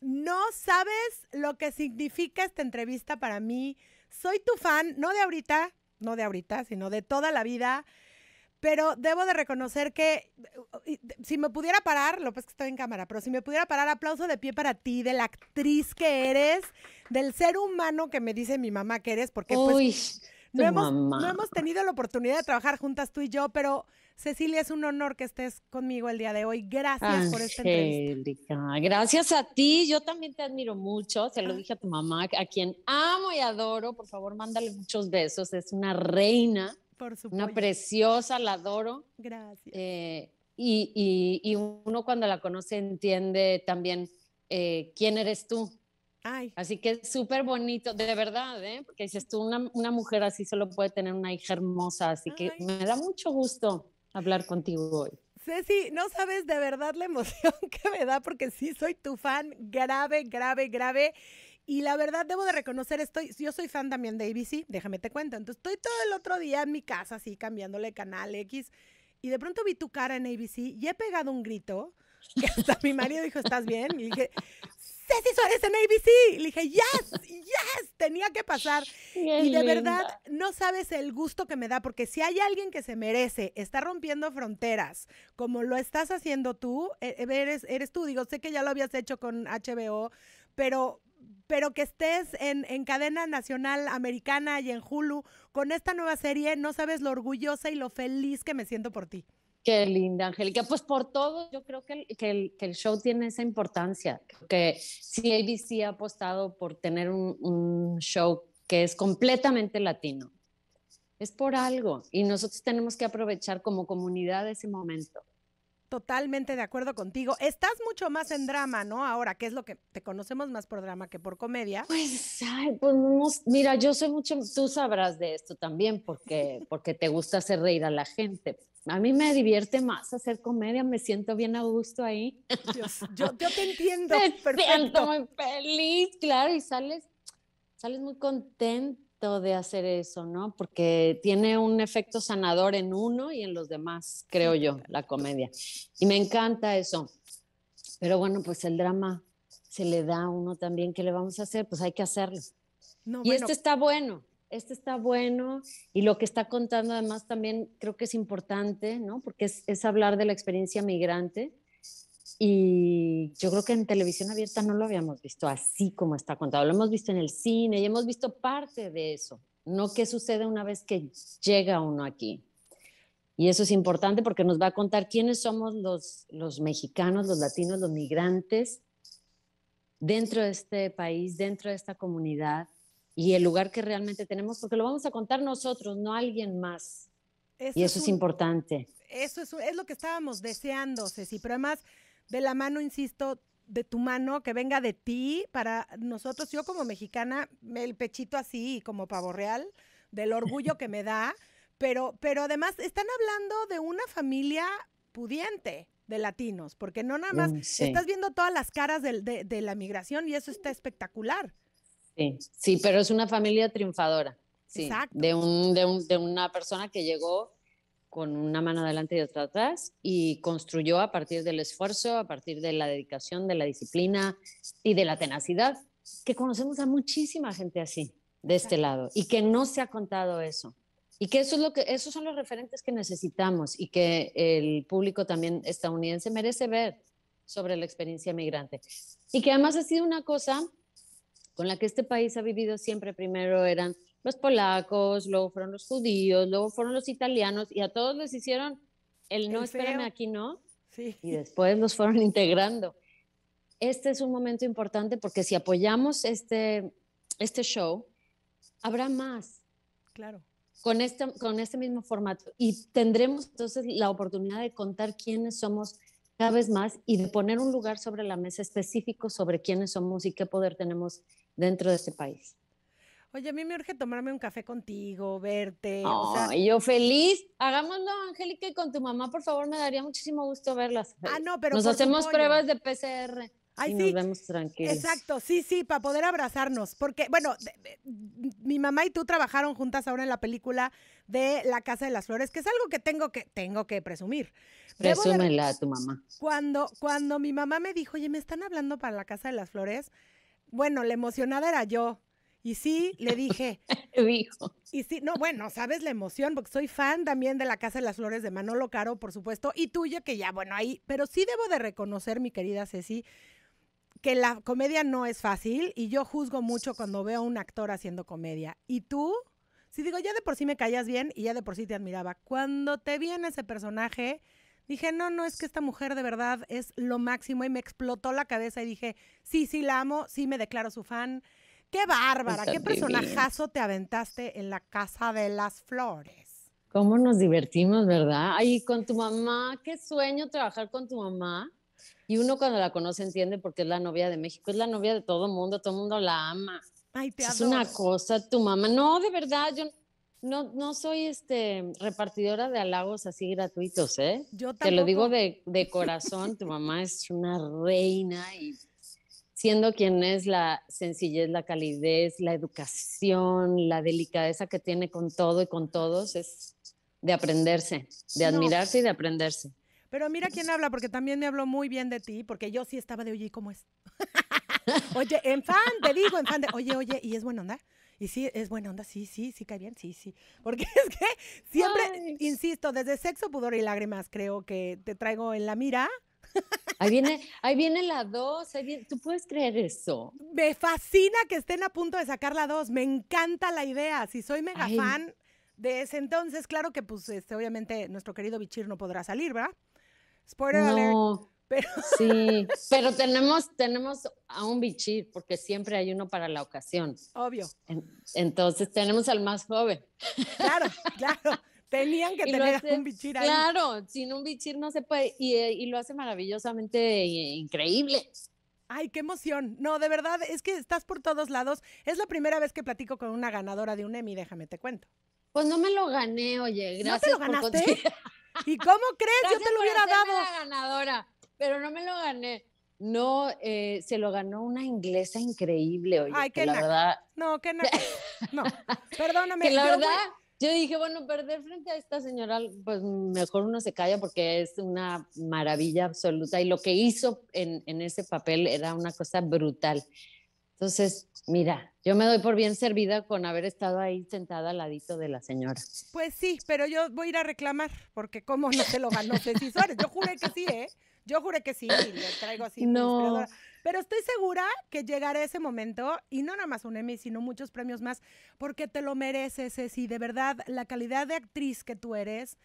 No sabes lo que significa esta entrevista para mí. Soy tu fan, no de ahorita, no de ahorita, sino de toda la vida. Pero debo de reconocer que eh, eh, si me pudiera parar, lo que estoy en cámara, pero si me pudiera parar, aplauso de pie para ti, de la actriz que eres, del ser humano que me dice mi mamá que eres, porque pues no hemos, tenido la oportunidad de trabajar juntas tú y yo, pero Cecilia, es un honor que estés conmigo el día de hoy. Gracias por esta entrevista. Gracias a ti. Yo también te admiro mucho. Se lo ah. dije a tu mamá, a quien amo y adoro. Por favor, mándale muchos besos. Es una reina. Por Una preciosa, la adoro. Gracias. Eh, y, uno cuando la conoce entiende también eh, quién eres tú Así que es súper bonito, de verdad, ¿eh? porque es tú, una, mujer así solo puede tener una hija hermosa, así que me da mucho gusto hablar contigo hoy. Ceci, no sabes de verdad la emoción que me da porque sí soy tu fan grave, grave, grave. Y la verdad debo de reconocer, estoy, yo soy fan también de ABC, déjame te cuento. Entonces estoy todo el otro día en mi casa así cambiándole canal X y de pronto vi tu cara en ABC y he pegado un grito. hasta mi marido dijo, ¿estás bien? Y dije, Ceci Suárez en ABC. Le dije, yes, yes, tenía que pasar. y de verdad, no sabes el gusto que me da, porque si hay alguien que se merece, está rompiendo fronteras, como lo estás haciendo tú, e, e, eres, eres tú. Digo, sé que ya lo habías hecho con HBO, pero pero que estés en, en, cadena nacional americana y en Hulu con esta nueva serie, no sabes lo orgullosa y lo feliz que me siento por ti. Qué linda, Angélica. Pues por todo, yo creo que el, que, show tiene esa importancia, que si ABC ha apostado por tener un, show que es completamente latino. Es por algo y nosotros tenemos que aprovechar como comunidad ese momento. Totalmente de acuerdo contigo. Estás mucho más en drama, ¿no? Ahora, que es lo que te conocemos más por drama que por comedia? Pues, pues mira, yo soy mucho, tú sabrás de esto también porque, porque te gusta hacer reír a la gente, a mí me divierte más hacer comedia, me siento bien a gusto ahí. yo, te entiendo. me siento muy feliz, claro, y sales, sales muy contento de hacer eso, ¿no? Porque tiene un efecto sanador en uno y en los demás, creo yo, la comedia. Y me encanta eso. Pero bueno, pues el drama se le da a uno también, ¿qué le vamos a hacer? Pues hay que hacerlo. No, y este está bueno este está bueno y lo que está contando además también creo que es importante, ¿no? Porque es, es hablar de la experiencia migrante y yo creo que en televisión abierta no lo habíamos visto así como está contado, lo hemos visto en el cine y hemos visto parte de eso, no qué sucede una vez que llega uno aquí. Y eso es importante porque nos va a contar quiénes somos los, los mexicanos, los latinos, los migrantes dentro de este país, dentro de esta comunidad y el lugar que realmente tenemos, porque lo vamos a contar nosotros, no alguien más. y eso es, importante. Eso es, lo que estábamos deseando, Ceci, pero además de la mano, insisto, de tu mano, que venga de ti, para nosotros, yo como mexicana, el pechito así, como pavo real, del orgullo que me da, pero, pero además están hablando de una familia pudiente de latinos, porque no nada más, mm, estás viendo todas las caras de la migración y eso está espectacular. Sí, sí, pero es una familia triunfadora. De, de, una persona que llegó con una mano adelante y otra atrás y construyó a partir del esfuerzo, a partir de la dedicación, de la disciplina y de la tenacidad, que conocemos a muchísima gente así de este lado y que no se ha contado eso. Y que eso es lo que esos son los referentes que necesitamos y que el público también estadounidense merece ver sobre la experiencia migrante. Y que además ha sido una cosa con la que este país ha vivido siempre. Primero eran los polacos, luego fueron los judíos, luego fueron los italianos y a todos les hicieron el no, el espérame aquí, ¿no? Sí. Y después nos fueron integrando. Este es un momento importante porque si apoyamos este, este show, habrá más. Claro. Con este, con este mismo formato. Y tendremos entonces la oportunidad de contar quiénes somos cada vez más y de poner un lugar sobre la mesa específico sobre quiénes somos y qué poder tenemos dentro de este país. Oye, a mí me urge tomarme un café contigo, verte. Oh, yo feliz. Hagámoslo, Angélica, y con tu mamá, por favor, me daría muchísimo gusto verlas. Ah, no, pero. Nos hacemos pruebas de PCR y nos vemos tranquilos. Exacto, sí, sí, para poder abrazarnos. Porque, bueno, mi mamá y tú trabajaron juntas ahora en la película de La Casa de las Flores, que es algo que tengo que, tengo que presumir. Presúmela a tu mamá. Cuando, cuando mi mamá me dijo, oye, me están hablando para La Casa de las Flores, bueno, la emocionada era yo. Y sí, le dije. dijo. Y sí, no, bueno, sabes la emoción, porque soy fan también de la Casa de las Flores de Manolo Caro, por supuesto, y tuya que ya, bueno, ahí. Pero sí debo de reconocer, mi querida Ceci, que la comedia no es fácil y yo juzgo mucho cuando veo a un actor haciendo comedia. ¿Y tú? Si digo, ya de por sí me callas bien y ya de por sí te admiraba. Cuando te vi en ese personaje, dije, no, no, es que esta mujer de verdad es lo máximo y me explotó la cabeza y dije, sí, sí, la amo, sí, me declaro su fan. Qué bárbara, pues qué personajazo te aventaste en la Casa de las Flores. ¿Cómo nos divertimos, verdad? Ay, con tu mamá, qué sueño trabajar con tu mamá. Y uno cuando la conoce entiende porque es la novia de México, es la novia de todo mundo, todo mundo la ama. Ay, te es una cosa, tu mamá. No, de verdad, yo no, no soy este, repartidora de halagos así gratuitos, ¿eh? Yo Te lo digo de, de corazón, tu mamá es una reina y siendo quien es la sencillez, la calidez, la educación, la delicadeza que tiene con todo y con todos, es de aprenderse, de admirarse y de aprenderse. Pero mira quién habla, porque también me habló muy bien de ti, porque yo sí estaba de, oye, ¿cómo es? oye, en fan, te digo, en fan de, oye, oye, ¿y es buena onda? Y sí, es buena onda, sí, sí, sí cae bien, sí, sí. Porque es que siempre, insisto, desde sexo, pudor y lágrimas, creo que te traigo en la mira. Ahí viene, ahí viene la dos, ¿tú puedes creer eso? Me fascina que estén a punto de sacar la dos, me encanta la idea, si soy mega fan de ese entonces, claro que pues este, obviamente nuestro querido Bichir no podrá salir, ¿verdad? Pero... Sí, pero tenemos, tenemos a un bichir, porque siempre hay uno para la ocasión. Obvio. entonces tenemos al más joven. Claro, claro. Tenían que tener un bichir ahí. Claro, sin un bichir no se puede. Y, lo hace maravillosamente increíble. Ay, qué emoción. No, de verdad, es que estás por todos lados. Es la primera vez que platico con una ganadora de un Emmy, déjame te cuento. Pues no me lo gané, oye, gracias. ¿No te ¿Y cómo crees? Yo te lo hubiera dado. La ganadora, pero no me lo gané. No, eh, se lo ganó una inglesa increíble, oye. Ay, que la verdad. No, que no. No, perdóname. Que la verdad, yo dije, bueno, perder frente a esta señora, pues mejor uno se calla porque es una maravilla absoluta. Y lo que hizo en, en ese papel era una cosa brutal. Entonces, mira, yo me doy por bien servida con haber estado ahí sentada al ladito de la señora. Pues sí, pero yo voy a ir a reclamar, porque cómo no te lo ganó Ceci Suárez. Yo juré que sí, ¿eh? Yo juré que sí, y le traigo así. No. Pero estoy segura que llegará ese momento, y no nada más un Emmy, sino muchos premios más, porque te lo mereces, Ceci. De verdad, la calidad de actriz que tú eres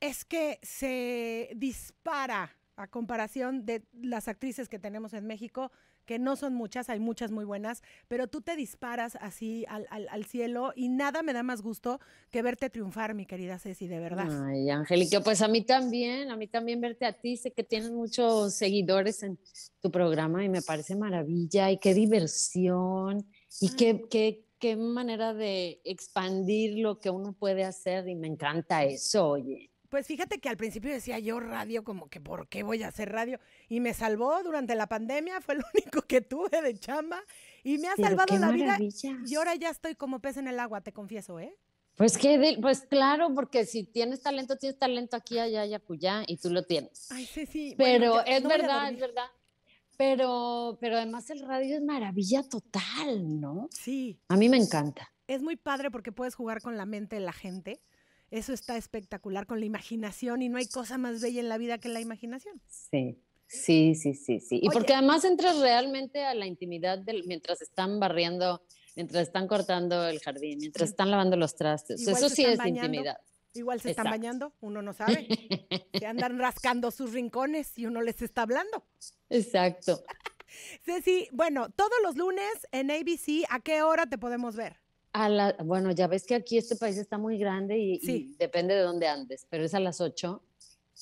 es que se dispara comparación de las actrices que tenemos en México, que no son muchas, hay muchas muy buenas, pero tú te disparas así al, cielo y nada me da más gusto que verte triunfar, mi querida Ceci, de verdad. Ay, Angélica, pues a mí también, a mí también verte a ti, sé que tienes muchos seguidores en tu programa y me parece maravilla y qué diversión y qué, qué, qué manera de expandir lo que uno puede hacer y me encanta eso, oye. Pues fíjate que al principio decía yo radio, como que ¿por qué voy a hacer radio? Y me salvó durante la pandemia, fue lo único que tuve de chamba y me ha salvado la vida. Y ahora ya estoy como pez en el agua, te confieso, ¿eh? Pues que, pues claro, porque si tienes talento, tienes talento aquí, allá, allá, allá, y tú lo tienes. Ay, sí, sí. Pero es verdad, es verdad. Pero, pero además el radio es maravilla total, ¿no? Sí. A mí me encanta. Es muy padre porque puedes jugar con la mente de la gente eso está espectacular con la imaginación y no hay cosa más bella en la vida que la imaginación. Sí. Sí, sí, sí, sí. Y porque además entras realmente a la intimidad del, mientras están barriendo, mientras están cortando el jardín, mientras están lavando los trastes. Eso sí es intimidad. Igual se están bañando, uno no sabe. se andan rascando sus rincones y uno les está hablando. Exacto. Ceci, bueno, todos los lunes en ABC, ¿a qué hora te podemos ver? bueno, ya ves que aquí este país está muy grande y, depende de dónde andes, pero es a las 8,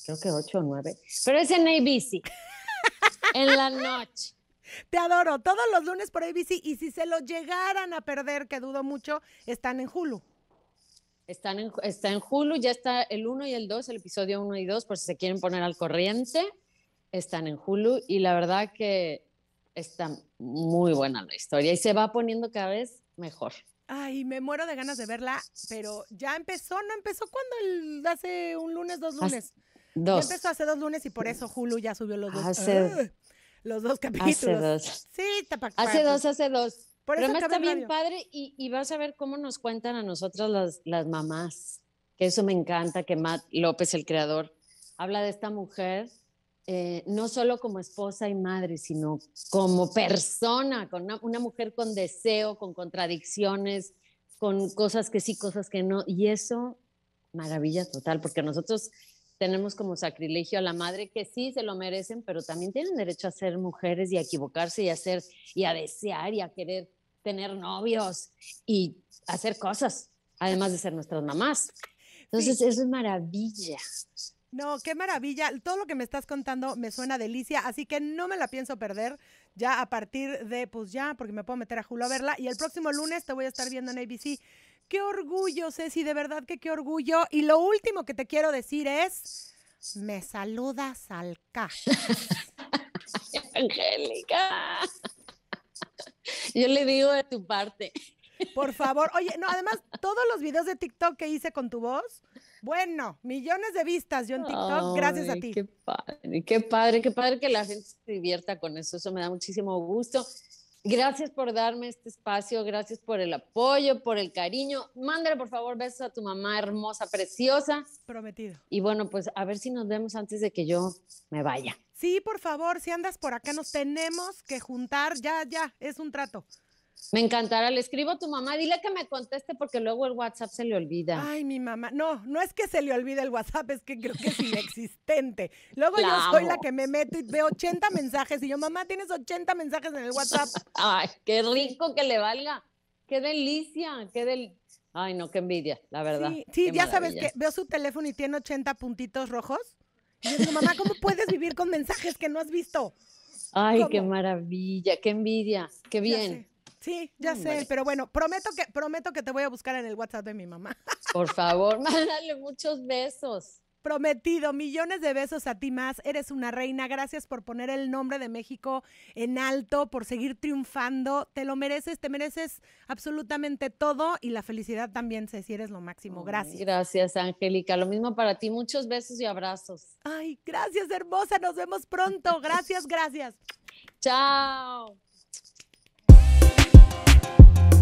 creo que 8 o 9, pero es en ABC, en la noche. Te adoro, todos los lunes por ABC y si se lo llegaran a perder, que dudo mucho, están en Hulu. Están en, está en Hulu, ya está el 1 y el 2, el episodio 1 y 2, por si se quieren poner al corriente, están en Hulu y la verdad que está muy buena la historia y se va poniendo cada vez mejor. Ay, me muero de ganas de verla, pero ya empezó, ¿no? Empezó cuando hace un lunes, dos lunes. Dos. Ya empezó hace dos lunes y por eso Hulu ya subió los dos. Hace, ¡ah! los dos capítulos. Hace dos. Sí, Hace dos, hace dos. Por pero eso está bien padre y, vas a ver cómo nos cuentan a nosotros las, las mamás, que eso me encanta, que Matt López, el creador, habla de esta mujer eh, no solo como esposa y madre, sino como persona, con una, mujer con deseo, con contradicciones, con cosas que sí, cosas que no. Y eso, maravilla total, porque nosotros tenemos como sacrilegio a la madre que sí se lo merecen, pero también tienen derecho a ser mujeres y a equivocarse y a y a desear y a querer tener novios y hacer cosas, además de ser nuestras mamás. Entonces, eso es maravilla. No, qué maravilla. Todo lo que me estás contando me suena delicia, así que no me la pienso perder ya a partir de, pues ya, porque me puedo meter a Julio a verla. Y el próximo lunes te voy a estar viendo en ABC. Qué orgullo, Ceci, de verdad que qué orgullo. Y lo último que te quiero decir es, me saludas al Angélica. Yo le digo de tu parte. Por favor. Oye, no, además, todos los videos de TikTok que hice con tu voz, bueno, millones de vistas yo en TikTok, gracias a ti. Qué padre, qué padre, qué padre que la gente se divierta con eso. Eso me da muchísimo gusto. Gracias por darme este espacio, gracias por el apoyo, por el cariño. Mándale por favor besos a tu mamá hermosa, preciosa. Prometido. Y bueno, pues a ver si nos vemos antes de que yo me vaya. Sí, por favor, si andas por acá nos tenemos que juntar, ya, ya, es un trato. Me encantará, le escribo a tu mamá, dile que me conteste porque luego el WhatsApp se le olvida. Ay, mi mamá, no, no es que se le olvide el WhatsApp, es que creo que es inexistente. Luego yo soy la que me meto y veo 80 mensajes y yo, mamá, tienes 80 mensajes en el WhatsApp. Ay, qué rico que le valga, qué delicia, qué del... Ay, no, qué envidia, la verdad. Sí, ya sabes que veo su teléfono y tiene 80 puntitos rojos. Y yo mamá, ¿cómo puedes vivir con mensajes que no has visto? Ay, qué maravilla, qué envidia, qué bien. Sí, ya mm, sé, pero bueno, prometo que, prometo que te voy a buscar en el WhatsApp de mi mamá. Por favor, mándale muchos besos. Prometido, millones de besos a ti más. Eres una reina. Gracias por poner el nombre de México en alto, por seguir triunfando. Te lo mereces, te mereces absolutamente todo y la felicidad también, si eres lo máximo. Gracias. Gracias, Angélica. Lo mismo para ti. Muchos besos y abrazos. Ay, gracias, hermosa. Nos vemos pronto. Gracias, gracias. Chao. Thank you